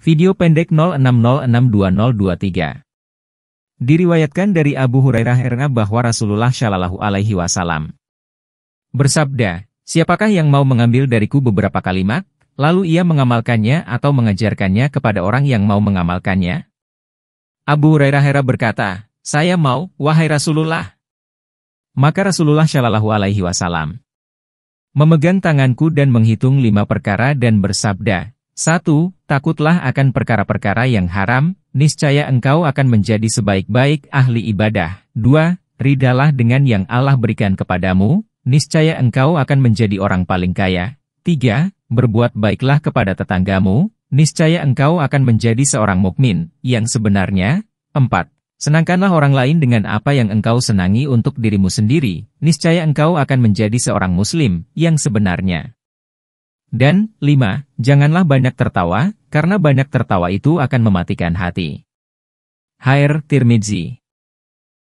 Video pendek 06062023. Diriwayatkan dari Abu Hurairah RA bahwa Rasulullah Shallallahu alaihi wasallam bersabda, "Siapakah yang mau mengambil dariku beberapa kalimat, lalu ia mengamalkannya atau mengajarkannya kepada orang yang mau mengamalkannya?" Abu Hurairah RA berkata, "Saya mau, wahai Rasulullah." Maka Rasulullah Shallallahu alaihi wasallam memegang tanganku dan menghitung lima perkara dan bersabda, satu, takutlah akan perkara-perkara yang haram, niscaya engkau akan menjadi sebaik-baik ahli ibadah. Dua, ridalah dengan yang Allah berikan kepadamu, niscaya engkau akan menjadi orang paling kaya. Tiga, berbuat baiklah kepada tetanggamu, niscaya engkau akan menjadi seorang mukmin yang sebenarnya. Empat, senangkanlah orang lain dengan apa yang engkau senangi untuk dirimu sendiri, niscaya engkau akan menjadi seorang muslim yang sebenarnya. Dan, lima, Janganlah banyak tertawa, karena banyak tertawa itu akan mematikan hati. Hair Tirmidzi.